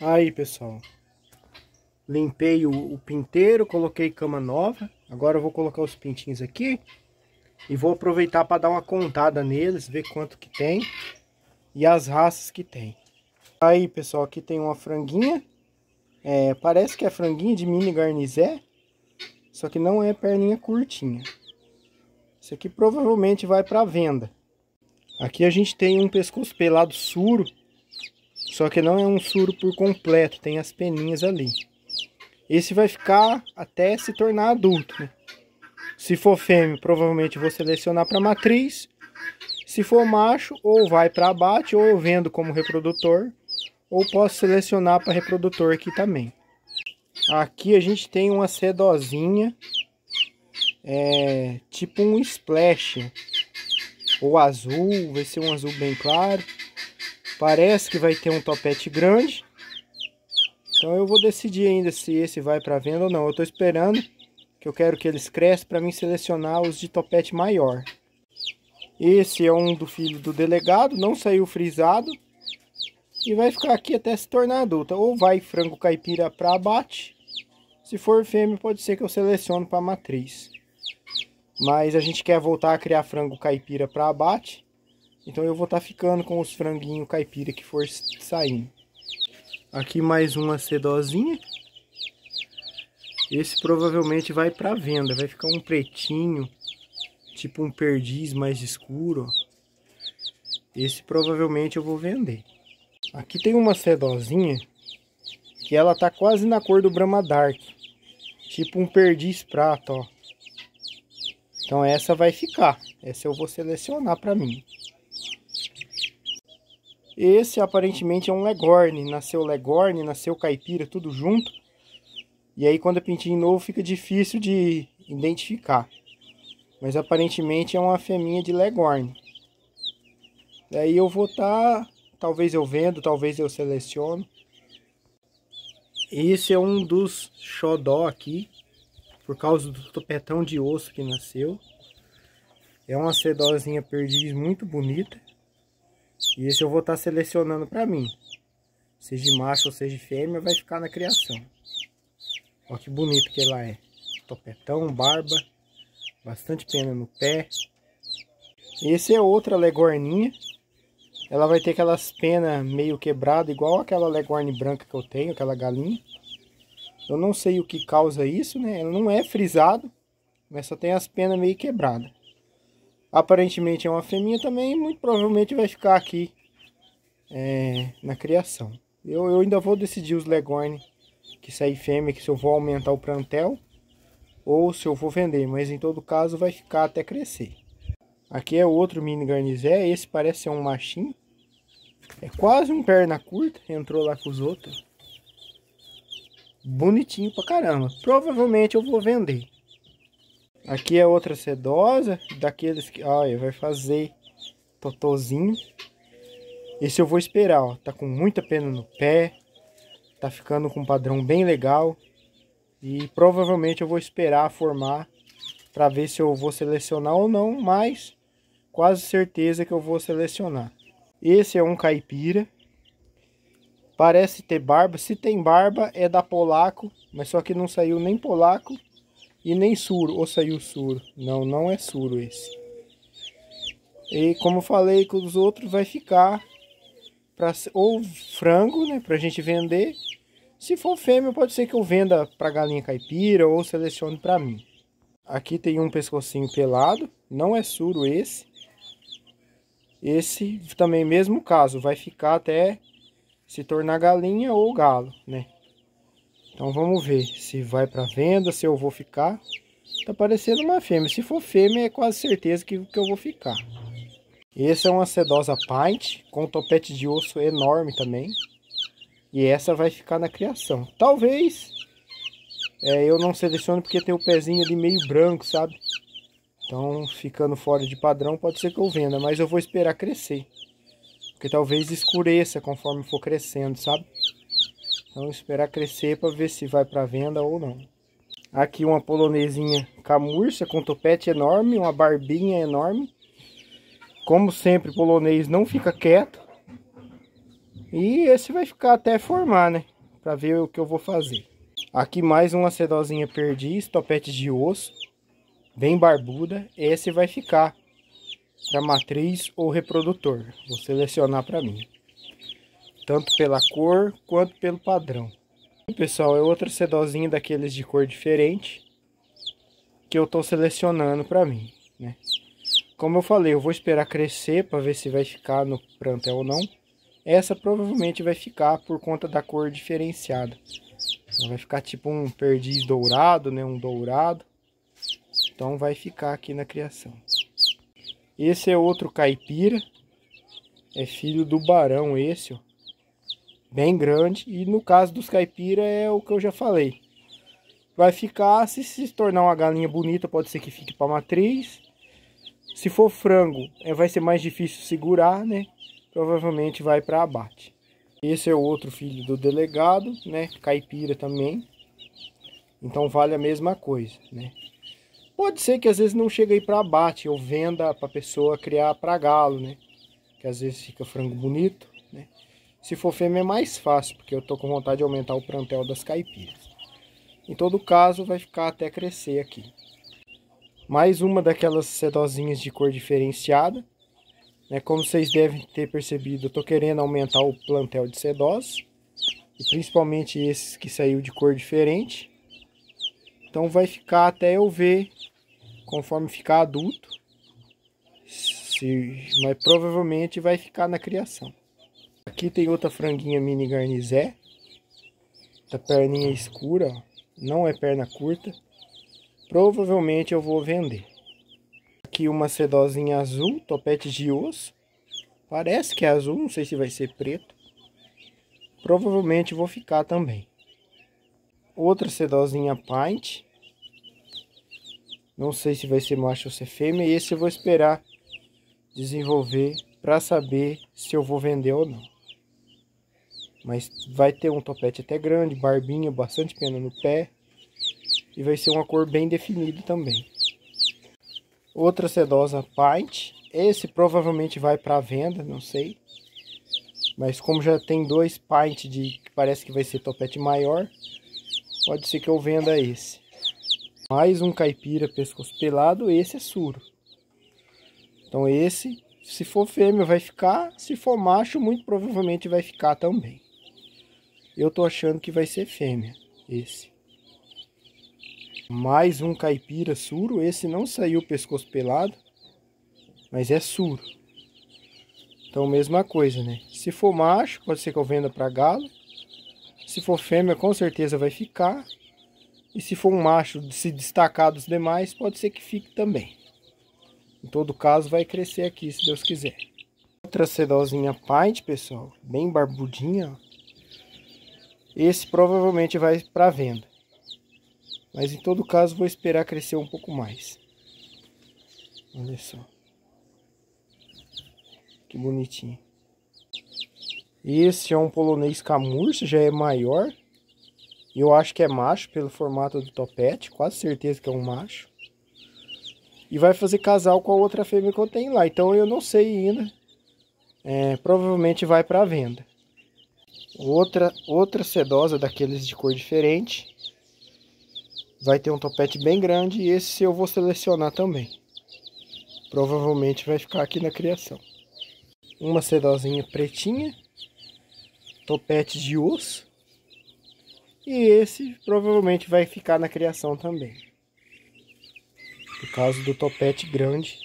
Aí, pessoal. Limpei o, o pinteiro, coloquei cama nova. Agora eu vou colocar os pintinhos aqui. E vou aproveitar para dar uma contada neles, ver quanto que tem. E as raças que tem. Aí, pessoal, aqui tem uma franguinha. É, parece que é franguinha de mini garnizé. Só que não é perninha curtinha. Isso aqui provavelmente vai para venda. Aqui a gente tem um pescoço pelado suro. Só que não é um suro por completo, tem as peninhas ali. Esse vai ficar até se tornar adulto. Né? Se for fêmea, provavelmente vou selecionar para matriz. Se for macho, ou vai para abate, ou eu vendo como reprodutor, ou posso selecionar para reprodutor aqui também. Aqui a gente tem uma sedosinha, é, tipo um splash, ou azul, vai ser um azul bem claro. Parece que vai ter um topete grande. Então eu vou decidir ainda se esse vai para venda ou não. Eu estou esperando que eu quero que eles cresçam para mim selecionar os de topete maior. Esse é um do filho do delegado, não saiu frisado. E vai ficar aqui até se tornar adulta. Ou vai frango caipira para abate. Se for fêmea, pode ser que eu selecione para matriz. Mas a gente quer voltar a criar frango caipira para abate. Então eu vou estar tá ficando com os franguinhos caipira que for saindo. Aqui mais uma sedozinha. Esse provavelmente vai para venda, vai ficar um pretinho, tipo um perdiz mais escuro. Esse provavelmente eu vou vender. Aqui tem uma sedozinha que ela tá quase na cor do Brahma Dark, tipo um perdiz prata, ó. Então essa vai ficar, essa eu vou selecionar para mim. Esse aparentemente é um legorne, nasceu legorne, nasceu caipira, tudo junto. E aí quando é pintinho novo fica difícil de identificar. Mas aparentemente é uma fêmea de legorne. Daí eu vou estar, tá, talvez eu vendo, talvez eu seleciono. Esse é um dos xodó aqui, por causa do topetão de osso que nasceu. É uma sedozinha perdiz muito bonita. E esse eu vou estar tá selecionando para mim. Seja macho ou seja fêmea, vai ficar na criação. Olha que bonito que ela é. Topetão, barba, bastante pena no pé. Esse é outra legorninha. Ela vai ter aquelas penas meio quebradas, igual aquela legorne branca que eu tenho, aquela galinha. Eu não sei o que causa isso, né? Ela não é frisado, mas só tem as penas meio quebradas. Aparentemente é uma fêmea também, muito provavelmente vai ficar aqui é, na criação. Eu, eu ainda vou decidir os Legorne que sair fêmea, que se eu vou aumentar o plantel ou se eu vou vender, mas em todo caso vai ficar até crescer. Aqui é outro mini garnizé, esse parece ser um machinho. É quase um perna curta, entrou lá com os outros. Bonitinho pra caramba. Provavelmente eu vou vender. Aqui é outra sedosa, daqueles que... Olha, vai fazer totozinho. Esse eu vou esperar, ó. Tá com muita pena no pé. Tá ficando com um padrão bem legal. E provavelmente eu vou esperar formar para ver se eu vou selecionar ou não, mas quase certeza que eu vou selecionar. Esse é um caipira. Parece ter barba. Se tem barba é da polaco, mas só que não saiu nem polaco e nem suro, ou saiu suro. Não, não é suro esse. E como eu falei com os outros, vai ficar pra, ou frango, né, pra gente vender. Se for fêmea, pode ser que eu venda pra galinha caipira ou selecione pra mim. Aqui tem um pescocinho pelado, não é suro esse. Esse também, mesmo caso, vai ficar até se tornar galinha ou galo, né? Então vamos ver se vai para venda, se eu vou ficar. Tá parecendo uma fêmea. Se for fêmea, é quase certeza que, que eu vou ficar. Essa é uma sedosa pint, com um topete de osso enorme também. E essa vai ficar na criação. Talvez é, eu não seleciono porque tem o pezinho ali meio branco, sabe? Então, ficando fora de padrão, pode ser que eu venda, mas eu vou esperar crescer. Porque talvez escureça conforme for crescendo, sabe? Então esperar crescer para ver se vai para venda ou não. Aqui uma polonesinha camurça com topete enorme, uma barbinha enorme. Como sempre, polonês não fica quieto. E esse vai ficar até formar, né? Para ver o que eu vou fazer. Aqui mais uma sedozinha perdiz, topete de osso, bem barbuda. Esse vai ficar para matriz ou reprodutor. Vou selecionar para mim tanto pela cor quanto pelo padrão. E, pessoal, é outra sedozinha daqueles de cor diferente que eu estou selecionando para mim, né? Como eu falei, eu vou esperar crescer para ver se vai ficar no plantel ou não. Essa provavelmente vai ficar por conta da cor diferenciada. vai ficar tipo um perdiz dourado, né? Um dourado. Então vai ficar aqui na criação. Esse é outro caipira. É filho do barão esse, ó bem grande. E no caso dos caipira é o que eu já falei. Vai ficar, se se tornar uma galinha bonita, pode ser que fique para matriz. Se for frango, é, vai ser mais difícil segurar, né? Provavelmente vai para abate. Esse é o outro filho do delegado, né? Caipira também. Então vale a mesma coisa, né? Pode ser que às vezes não chegue aí para abate ou venda para pessoa criar para galo, né? Que às vezes fica frango bonito, se for fêmea é mais fácil, porque eu estou com vontade de aumentar o plantel das caipiras. Em todo caso, vai ficar até crescer aqui. Mais uma daquelas sedosinhas de cor diferenciada. Né? Como vocês devem ter percebido, eu estou querendo aumentar o plantel de sedós. E principalmente esses que saiu de cor diferente. Então vai ficar até eu ver, conforme ficar adulto, se, mas provavelmente vai ficar na criação. Aqui tem outra franguinha mini garnizé. Da perninha escura, ó. Não é perna curta. Provavelmente eu vou vender. Aqui uma sedozinha azul, topete de osso. Parece que é azul, não sei se vai ser preto. Provavelmente vou ficar também. Outra sedozinha pint. Não sei se vai ser macho ou se é fêmea. E esse eu vou esperar desenvolver para saber se eu vou vender ou não. Mas vai ter um topete até grande, barbinha, bastante pena no pé. E vai ser uma cor bem definida também. Outra sedosa Pint. Esse provavelmente vai para venda, não sei. Mas como já tem dois Pint de que parece que vai ser topete maior, pode ser que eu venda esse. Mais um caipira pescoço pelado, esse é suro. Então esse, se for fêmea vai ficar, se for macho muito provavelmente vai ficar também. Eu tô achando que vai ser fêmea, esse. Mais um caipira suro, esse não saiu pescoço pelado, mas é suro. Então mesma coisa, né? Se for macho, pode ser que eu venda para galo. Se for fêmea, com certeza vai ficar. E se for um macho se destacar dos demais, pode ser que fique também. Em todo caso, vai crescer aqui, se Deus quiser. Outra sedozinha pint, pessoal, bem barbudinha, ó. Esse provavelmente vai para venda. Mas em todo caso vou esperar crescer um pouco mais. Olha só. Que bonitinho. Esse é um polonês camurça, já é maior. Eu acho que é macho pelo formato do topete, quase certeza que é um macho. E vai fazer casal com a outra fêmea que eu tenho lá. Então eu não sei ainda. É, provavelmente vai para venda outra, outra sedosa daqueles de cor diferente. Vai ter um topete bem grande e esse eu vou selecionar também. Provavelmente vai ficar aqui na criação. Uma sedosinha pretinha, topete de osso. E esse provavelmente vai ficar na criação também. Por causa do topete grande.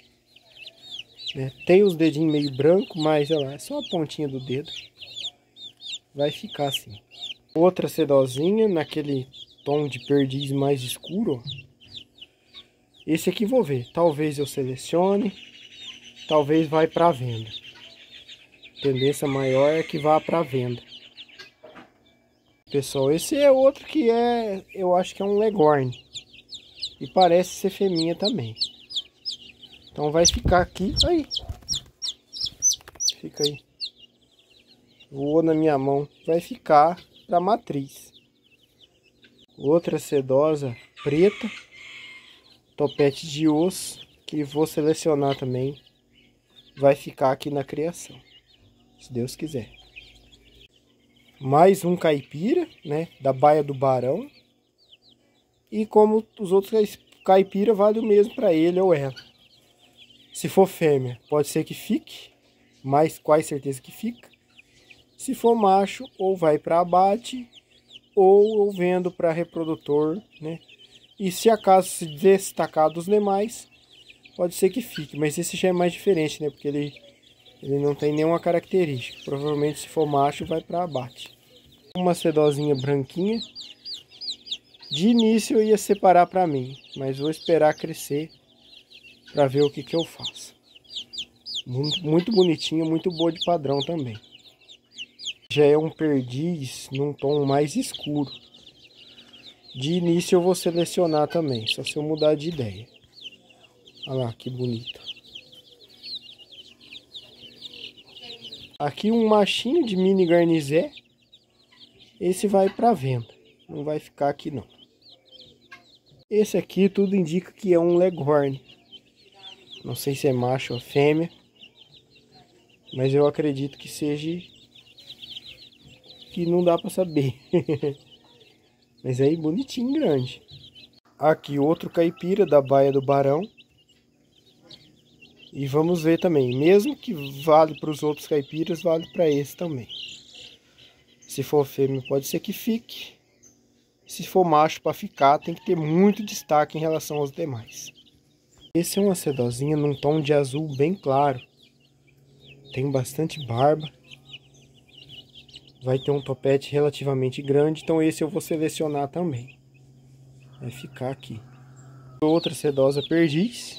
Né? Tem os dedinhos meio branco, mas olha lá, é só a pontinha do dedo vai ficar assim. Outra sedozinha naquele tom de perdiz mais escuro. Esse aqui vou ver. Talvez eu selecione, talvez vai para venda. tendência maior é que vá para venda. Pessoal, esse é outro que é, eu acho que é um legorne. E parece ser fêmea também. Então vai ficar aqui, aí. Fica aí voou na minha mão, vai ficar para a matriz. Outra sedosa preta, topete de osso, que vou selecionar também, vai ficar aqui na criação, se Deus quiser. Mais um caipira, né, da Baia do Barão. E como os outros caipira, vale o mesmo para ele ou ela. Se for fêmea, pode ser que fique, mas quase certeza que fica. Se for macho, ou vai para abate, ou vendo para reprodutor, né? E se acaso se destacar dos demais, pode ser que fique, mas esse já é mais diferente, né? Porque ele, ele não tem nenhuma característica. Provavelmente se for macho vai para abate. Uma sedozinha branquinha. De início eu ia separar para mim, mas vou esperar crescer para ver o que, que eu faço. Muito, muito bonitinha, muito boa de padrão também já é um perdiz num tom mais escuro. De início eu vou selecionar também, só se eu mudar de ideia. Olha lá que bonito. Aqui um machinho de mini garnizé. Esse vai para venda, não vai ficar aqui não. Esse aqui tudo indica que é um leghorn. Não sei se é macho ou fêmea, mas eu acredito que seja que não dá para saber. Mas aí é bonitinho, grande. Aqui outro caipira da Baía do Barão. E vamos ver também, mesmo que vale para os outros caipiras, vale para esse também. Se for fêmea, pode ser que fique. Se for macho para ficar, tem que ter muito destaque em relação aos demais. Esse é uma sedozinha num tom de azul bem claro. Tem bastante barba vai ter um topete relativamente grande, então esse eu vou selecionar também. Vai ficar aqui. Outra sedosa perdiz,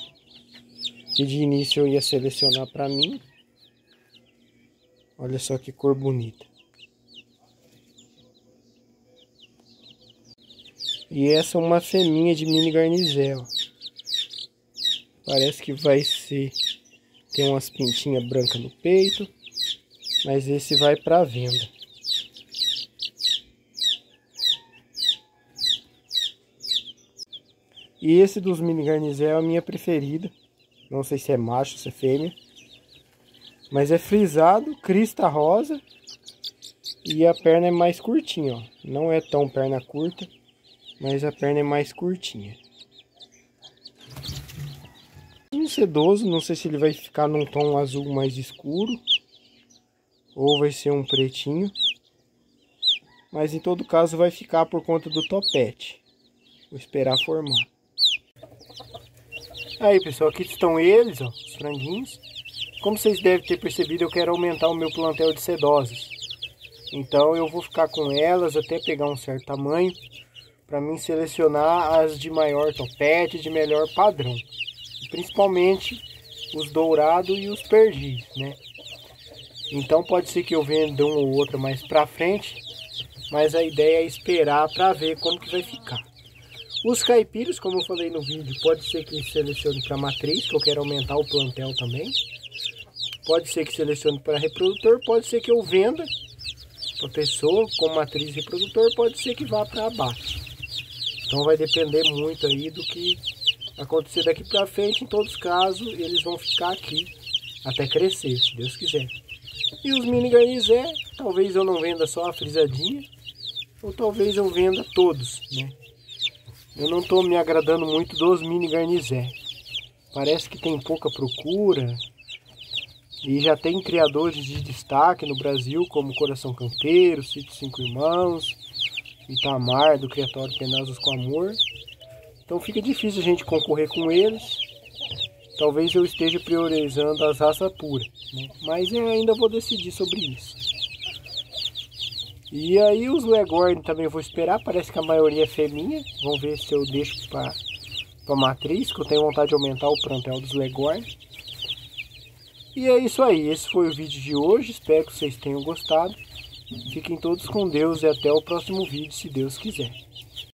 que de início eu ia selecionar para mim. Olha só que cor bonita. E essa é uma fêmea de mini garnizel. Parece que vai ser... Tem umas pintinhas brancas no peito. Mas esse vai para venda. E esse dos mini garnizel é a minha preferida. Não sei se é macho, se é fêmea. Mas é frisado, crista rosa. E a perna é mais curtinha, ó. Não é tão perna curta, mas a perna é mais curtinha. Um sedoso, não sei se ele vai ficar num tom azul mais escuro. Ou vai ser um pretinho. Mas em todo caso vai ficar por conta do topete. Vou esperar formar. Aí pessoal, aqui estão eles, ó, os franguinhos. Como vocês devem ter percebido, eu quero aumentar o meu plantel de sedosas. Então eu vou ficar com elas até pegar um certo tamanho para mim selecionar as de maior topete, de melhor padrão. Principalmente os dourados e os perdiz, né? Então pode ser que eu venda um ou outro mais para frente, mas a ideia é esperar para ver como que vai ficar. Os caipiros, como eu falei no vídeo, pode ser que selecione para matriz, que eu quero aumentar o plantel também. Pode ser que selecione para reprodutor, pode ser que eu venda para pessoa com matriz reprodutor, pode ser que vá para abate. Então vai depender muito aí do que acontecer daqui para frente. Em todos os casos, eles vão ficar aqui até crescer, se Deus quiser. E os mini garnizé, talvez eu não venda só a frisadinha, ou talvez eu venda todos, né? Eu não estou me agradando muito dos mini garnizé. Parece que tem pouca procura e já tem criadores de destaque no Brasil, como Coração Campeiro, Sítio Cinco Irmãos, Itamar, do Criatório Penazos com Amor. Então fica difícil a gente concorrer com eles. Talvez eu esteja priorizando as raças puras, né? mas eu ainda vou decidir sobre isso. E aí os Legorn também eu vou esperar, parece que a maioria é fêmea. Vamos ver se eu deixo para matriz, que eu tenho vontade de aumentar o plantel dos Legorn. E é isso aí, esse foi o vídeo de hoje, espero que vocês tenham gostado. Fiquem todos com Deus e até o próximo vídeo, se Deus quiser.